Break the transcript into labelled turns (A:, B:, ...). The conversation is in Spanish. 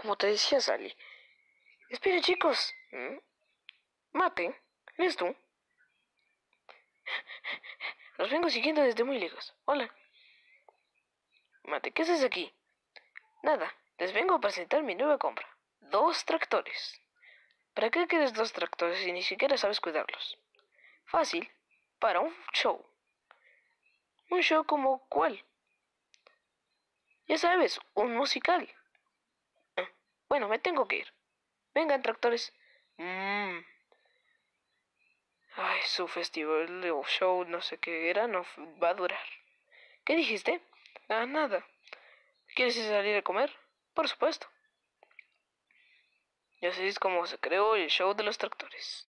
A: como te decía Sally. Espere, chicos. ¿Mm? Mate, ¿eres tú? Los vengo siguiendo desde muy lejos. Hola. Mate, ¿qué haces aquí? Nada, les vengo a presentar mi nueva compra. Dos tractores. ¿Para qué quieres dos tractores si ni siquiera sabes cuidarlos? Fácil, para un show. ¿Un show como cuál? Ya sabes, un musical. Bueno, me tengo que ir. Vengan, tractores. Mmm. Ay, su festival o show, no sé qué era, no va a durar. ¿Qué dijiste? Ah, nada. ¿Quieres salir a comer? Por supuesto. Y así es como se creó el show de los tractores.